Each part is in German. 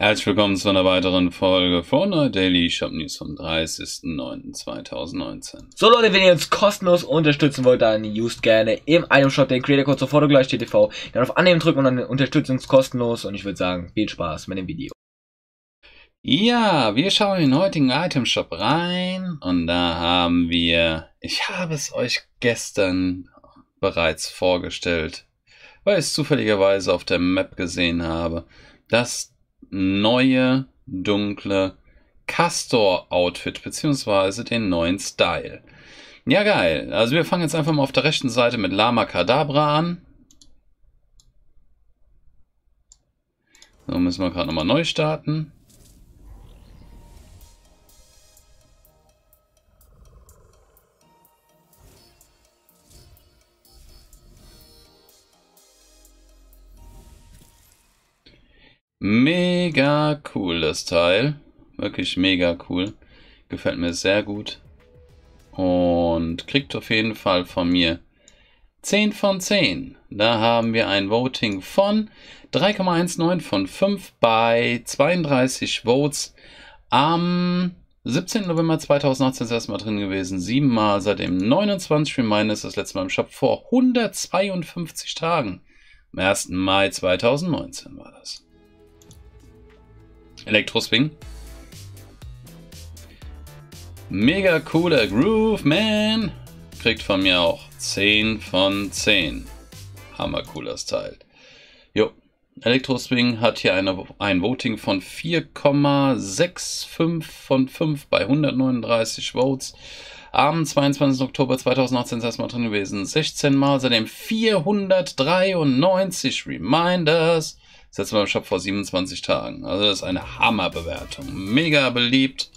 Herzlich willkommen zu einer weiteren Folge von Neu Daily Shop News vom 30.09.2019. So Leute, wenn ihr uns kostenlos unterstützen wollt, dann used gerne im Shop den Creator Code sofort gleich TTV. Dann auf Annehmen drücken und dann unterstützt uns kostenlos und ich würde sagen, viel Spaß mit dem Video. Ja, wir schauen in den heutigen Item Shop rein und da haben wir, ich habe es euch gestern bereits vorgestellt, weil ich es zufälligerweise auf der Map gesehen habe, dass neue dunkle Castor-Outfit, beziehungsweise den neuen Style. Ja, geil. Also wir fangen jetzt einfach mal auf der rechten Seite mit Lama Kadabra an. So, müssen wir gerade nochmal neu starten. das Teil. Wirklich mega cool. Gefällt mir sehr gut. Und kriegt auf jeden Fall von mir 10 von 10. Da haben wir ein Voting von 3,19 von 5 bei 32 Votes am 17. November 2018 ist das erste Mal drin gewesen. Siebenmal seit dem 29. Reminder ist das letzte Mal im Shop vor 152 Tagen. Am 1. Mai 2019 war das. Elektroswing. Mega cooler Groove, man. Kriegt von mir auch 10 von 10. Hammer cooler Style. Jo, Elektroswing hat hier eine, ein Voting von 4,65 von 5 bei 139 Votes. Am 22. Oktober 2018 ist das Mal drin gewesen. 16 Mal, seitdem 493 Reminders. Setzt letzte Mal im Shop vor 27 Tagen. Also das ist eine Hammerbewertung. Mega beliebt.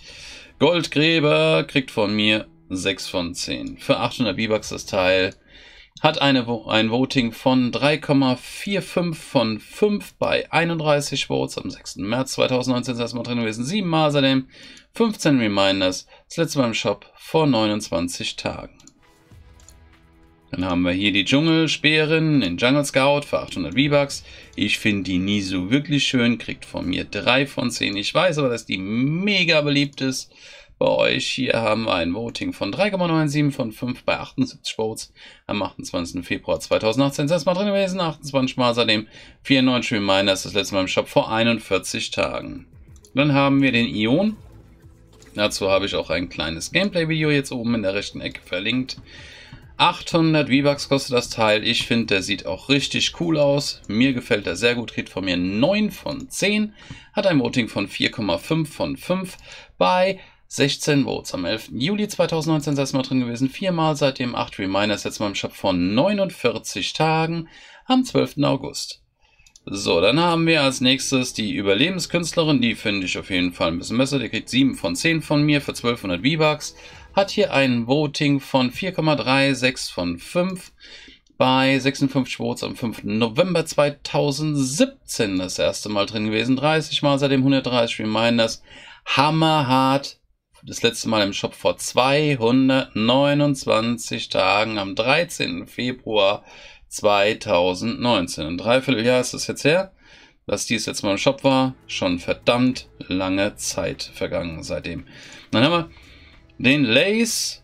Goldgräber kriegt von mir 6 von 10. Für 800 b bucks das Teil. Hat eine, ein Voting von 3,45 von 5 bei 31 Votes am 6. März 2019 das erste Mal drin gewesen. 7 Mal seitdem, 15 Reminders, das letzte Mal im Shop vor 29 Tagen. Dann haben wir hier die Dschungelspeeren, den Jungle Scout für 800 V-Bucks. Ich finde die nie so wirklich schön, kriegt von mir 3 von 10. Ich weiß aber, dass die mega beliebt ist bei euch. Hier haben wir ein Voting von 3,97 von 5 bei 78 Votes am 28. Februar 2018. Das mal drin gewesen, 28 Mal seitdem, 94 ist das letzte Mal im Shop vor 41 Tagen. Dann haben wir den Ion. Dazu habe ich auch ein kleines Gameplay-Video jetzt oben in der rechten Ecke verlinkt. 800 V-Bucks kostet das Teil. Ich finde, der sieht auch richtig cool aus. Mir gefällt er sehr gut. Kriegt von mir 9 von 10. Hat ein Voting von 4,5 von 5 bei 16 Votes. Am 11. Juli 2019 ist mal drin gewesen. Viermal seitdem 8 Reminders. Jetzt mal im Shop von 49 Tagen am 12. August. So, dann haben wir als nächstes die Überlebenskünstlerin. Die finde ich auf jeden Fall ein bisschen besser. Die kriegt 7 von 10 von mir für 1200 V-Bucks hat hier ein Voting von 4,36 von 5 bei 56 Votes am 5. November 2017 das erste Mal drin gewesen. 30 Mal seitdem 130 Reminders. Hammerhart. Das letzte Mal im Shop vor 229 Tagen am 13. Februar 2019. Ein Dreivierteljahr ist das jetzt her, dass dies jetzt mal im Shop war. Schon verdammt lange Zeit vergangen seitdem. Dann haben wir den Lace.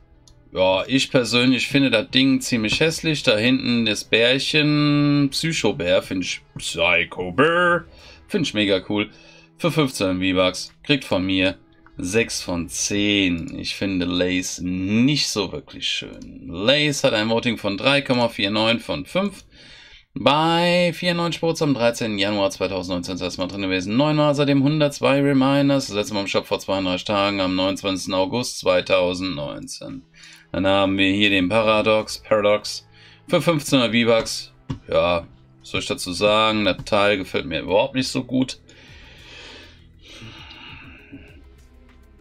Ja, ich persönlich finde das Ding ziemlich hässlich. Da hinten das Bärchen. Psycho-Bär finde ich. Psycho-Bär. Finde ich mega cool. Für 15 V-Bucks. Kriegt von mir 6 von 10. Ich finde Lace nicht so wirklich schön. Lace hat ein Voting von 3,49 von 5. Bei 94 Sports am 13. Januar 2019 das erste Mal drin gewesen. 9 Mal seitdem 102 Reminders. Das letzte Mal im Shop vor 32 Tagen am 29. August 2019. Dann haben wir hier den Paradox. Paradox für 1500 V-Bucks. Ja, was soll ich dazu sagen? Der Teil gefällt mir überhaupt nicht so gut.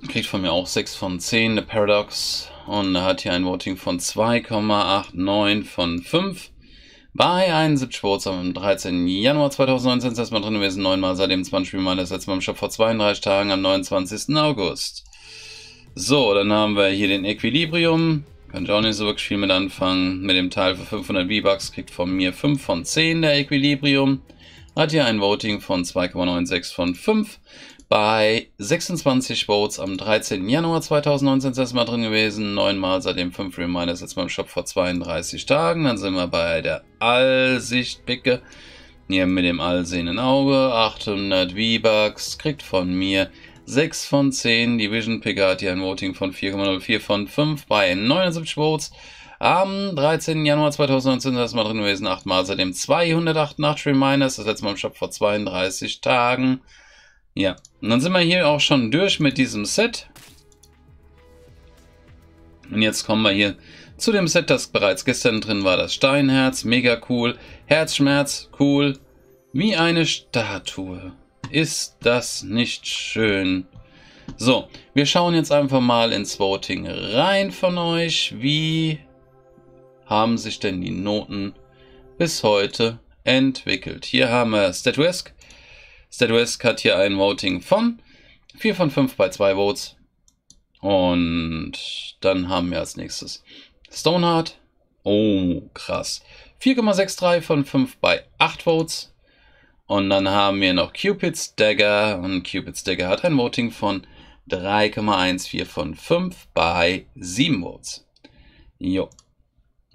Kriegt von mir auch 6 von 10, der Paradox. Und er hat hier ein Voting von 2,89 von 5 bei 71 Sports am 13. Januar 2019 ist erstmal drin gewesen, neunmal seitdem 20 Spielmal, das letzte Mal im Shop vor 32 Tagen am 29. August. So, dann haben wir hier den Equilibrium, Kann ich auch nicht so wirklich viel mit anfangen, mit dem Teil für 500 V-Bucks kriegt von mir 5 von 10 der Equilibrium hat hier ein Voting von 2,96 von 5. Bei 26 Votes am 13. Januar 2019 ist das mal drin gewesen. Neunmal seitdem 5 Reminders jetzt beim Shop vor 32 Tagen. Dann sind wir bei der Allsichtpicke. Hier mit dem allsehenden Auge. 800 V-Bucks. Kriegt von mir 6 von 10. Die Vision Picker hat hier ein Voting von 4,04 von 5 bei 79 Votes. Am 13. Januar 2019 das mal drin gewesen, 8 mal seitdem 288 Reminders, das letzte Mal im Shop vor 32 Tagen. Ja, und dann sind wir hier auch schon durch mit diesem Set. Und jetzt kommen wir hier zu dem Set, das bereits gestern drin war. Das Steinherz, mega cool. Herzschmerz, cool. Wie eine Statue. Ist das nicht schön? So, wir schauen jetzt einfach mal ins Voting rein von euch, wie haben sich denn die Noten bis heute entwickelt? Hier haben wir Statuesque. Statuesque hat hier ein Voting von 4 von 5 bei 2 Votes. Und dann haben wir als nächstes Stoneheart. Oh, krass. 4,63 von 5 bei 8 Votes. Und dann haben wir noch Cupid's Dagger. Und Cupid's Dagger hat ein Voting von 3,14 von 5 bei 7 Votes. Jo.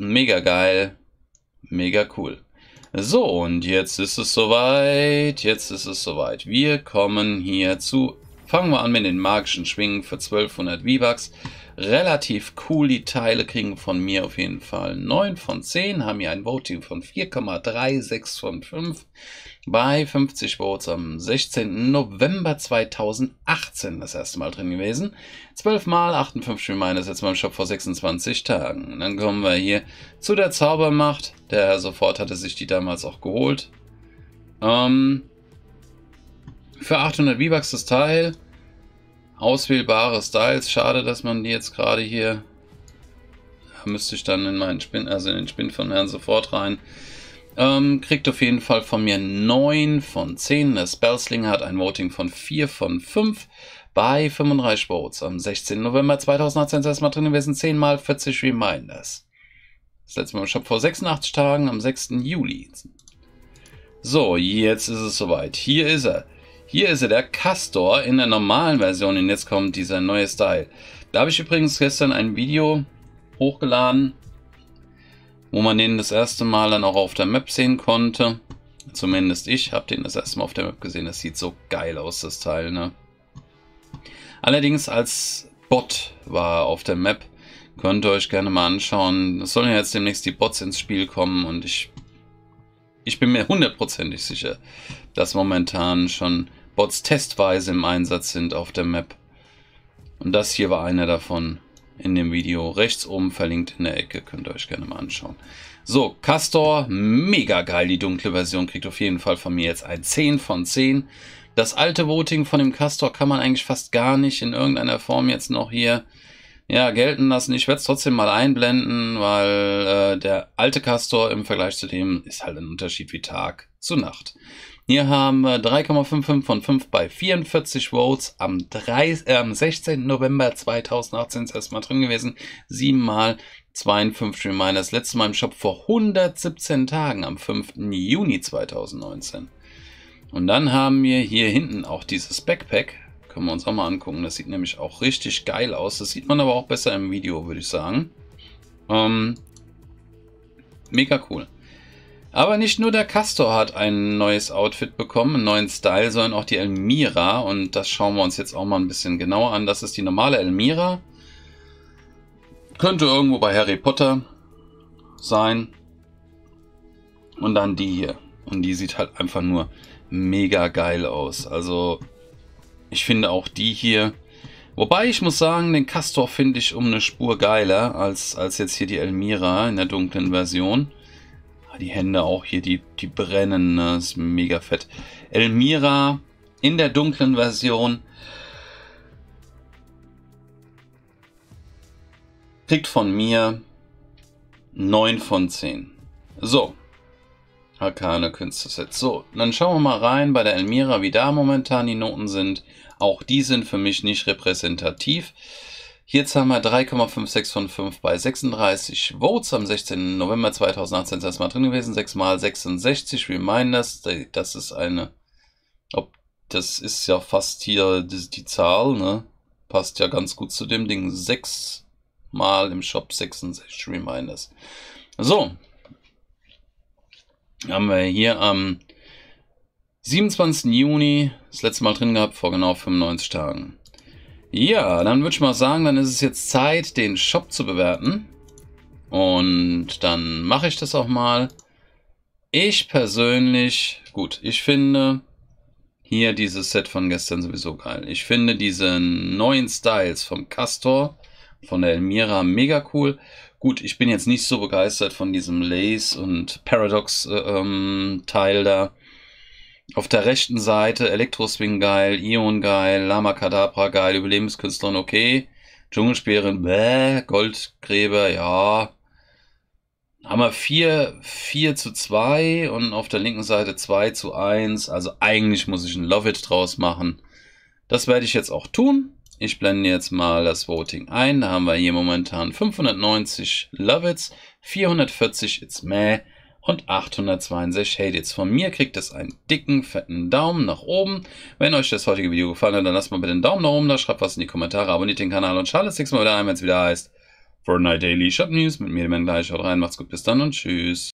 Mega geil. Mega cool. So, und jetzt ist es soweit. Jetzt ist es soweit. Wir kommen hier zu Fangen wir an mit den magischen Schwingen für 1200 V-Bucks. Relativ cool, die Teile kriegen von mir auf jeden Fall 9 von 10, haben hier ein Voting von 4,36 von 5 bei 50 Votes am 16. November 2018 das erste Mal drin gewesen. 12 mal 58 Minus das letzte Mal im Shop vor 26 Tagen. Dann kommen wir hier zu der Zaubermacht. Der Herr sofort hatte sich die damals auch geholt. Ähm, für 800 V-Bucks das Teil. Auswählbare Styles. Schade, dass man die jetzt gerade hier... Da müsste ich dann in meinen Spin, also in den Spin von Herrn sofort rein. Ähm, kriegt auf jeden Fall von mir 9 von 10. Der Spellslinger hat ein Voting von 4 von 5 bei 35 Votes. Am 16. November 2018 ist erstmal drin gewesen. 10 mal 40 Reminders. Das letzte Mal im Shop vor 86 Tagen, am 6. Juli. So, jetzt ist es soweit. Hier ist er. Hier ist er, der Castor in der normalen Version und jetzt kommt dieser neue Style. Da habe ich übrigens gestern ein Video hochgeladen, wo man den das erste Mal dann auch auf der Map sehen konnte. Zumindest ich habe den das erste Mal auf der Map gesehen. Das sieht so geil aus, das Teil. Ne? Allerdings als Bot war auf der Map. Könnt ihr euch gerne mal anschauen. Es sollen ja jetzt demnächst die Bots ins Spiel kommen und ich, ich bin mir hundertprozentig sicher, dass momentan schon Bots testweise im Einsatz sind auf der Map. Und das hier war einer davon in dem Video. Rechts oben verlinkt in der Ecke. Könnt ihr euch gerne mal anschauen. So, Castor, mega geil. Die dunkle Version kriegt auf jeden Fall von mir jetzt ein 10 von 10. Das alte Voting von dem Castor kann man eigentlich fast gar nicht in irgendeiner Form jetzt noch hier ja, gelten lassen. Ich werde es trotzdem mal einblenden, weil äh, der alte Castor im Vergleich zu dem ist halt ein Unterschied wie Tag zu Nacht. Hier haben wir 3,55 von 5 bei 44 Votes am, 3, äh, 16. November 2018 ist erstmal drin gewesen. 7 mal 52 Reminders. Letztes Mal im Shop vor 117 Tagen am 5. Juni 2019. Und dann haben wir hier hinten auch dieses Backpack. Können wir uns auch mal angucken. Das sieht nämlich auch richtig geil aus. Das sieht man aber auch besser im Video, würde ich sagen. Ähm, mega cool. Aber nicht nur der Castor hat ein neues Outfit bekommen, einen neuen Style, sondern auch die Elmira. Und das schauen wir uns jetzt auch mal ein bisschen genauer an. Das ist die normale Elmira. Könnte irgendwo bei Harry Potter sein. Und dann die hier. Und die sieht halt einfach nur mega geil aus. Also ich finde auch die hier. Wobei ich muss sagen, den Castor finde ich um eine Spur geiler als, als jetzt hier die Elmira in der dunklen Version. Ah, die Hände auch hier, die, die brennen, ne? ist mega fett. Elmira in der dunklen Version kriegt von mir 9 von 10. So, Arcane Künstlerset. So, dann schauen wir mal rein bei der Elmira, wie da momentan die Noten sind. Auch die sind für mich nicht repräsentativ. Hier zahlen wir 3,56 von 5 bei 36 Votes am 16. November 2018 das erste Mal drin gewesen. 6 mal 66 Reminders. Das ist eine. Ob, das ist ja fast hier die, die Zahl, ne? Passt ja ganz gut zu dem Ding. 6 mal im Shop 66 Reminders. So. Haben wir hier am 27. Juni das letzte Mal drin gehabt, vor genau 95 Tagen. Ja, dann würde ich mal sagen, dann ist es jetzt Zeit, den Shop zu bewerten. Und dann mache ich das auch mal. Ich persönlich, gut, ich finde hier dieses Set von gestern sowieso geil. Ich finde diese neuen Styles vom Castor, von der Elmira mega cool. Gut, ich bin jetzt nicht so begeistert von diesem Lace und Paradox äh, ähm, Teil da. Auf der rechten Seite Elektroswing geil, Ion geil, Lama Kadabra geil, Überlebenskünstlerin okay, Dschungelsperren bäh, Goldgräber ja. Haben wir 4, 4 zu 2 und auf der linken Seite 2 zu 1. Also eigentlich muss ich ein Love It draus machen. Das werde ich jetzt auch tun. Ich blende jetzt mal das Voting ein. Da haben wir hier momentan 590 Love It's, 440 It's Meh und 862 Shadits. Von mir kriegt es einen dicken, fetten Daumen nach oben. Wenn euch das heutige Video gefallen hat, dann lasst mal bitte einen Daumen nach oben da, schreibt was in die Kommentare, abonniert den Kanal und schaut das nächste Mal wieder ein, wenn es wieder heißt Fortnite Daily Shop News mit mir, dem gleich. Haut rein, macht's gut, bis dann und tschüss.